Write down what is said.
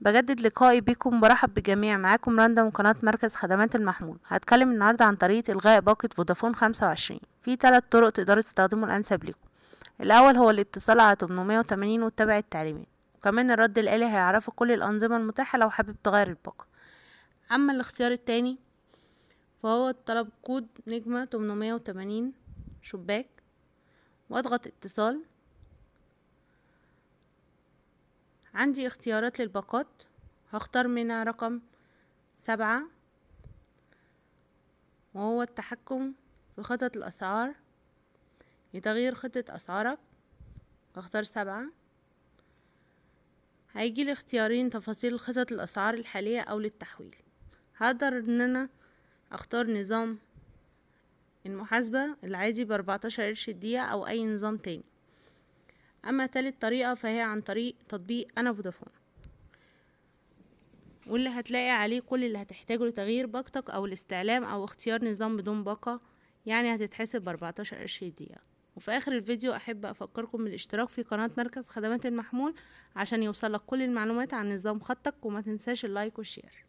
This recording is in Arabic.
بجدد لقائي بكم برحب بجميع معاكم راندا من قناة مركز خدمات المحمول هتكلم النهاردة عن طريقة إلغاء باقة فودافون 25 في ثلاث طرق تقدروا تستخدموا الأنسب لكم الأول هو الاتصال على 880 وتابع التعليمات وكمان الرد الآلي هيعرفك كل الأنظمة المتاحة لو حابب تغير الباقة أما الاختيار التاني فهو طلب كود نجمة 880 شباك واضغط اتصال عندي اختيارات للباقات هختار منها رقم سبعة وهو التحكم في خطط الأسعار لتغيير خطة أسعارك هختار سبعة هيجي لي اختيارين تفاصيل خطط الأسعار الحالية أو للتحويل هقدر إن أنا أختار نظام المحاسبة العادي بأربعتاشر قرش الدقيقة أو أي نظام تاني أما تالت طريقة فهي عن طريق تطبيق أنا فودافون واللي هتلاقي عليه كل اللي هتحتاجه لتغيير باقتك أو الاستعلام أو اختيار نظام بدون باقة يعني هتتحسب بأربعتاشر عشرين دقيقة وفي آخر الفيديو أحب أفكركم بالاشتراك في قناة مركز خدمات المحمول عشان يوصلك كل المعلومات عن نظام خطك وما تنساش اللايك والشير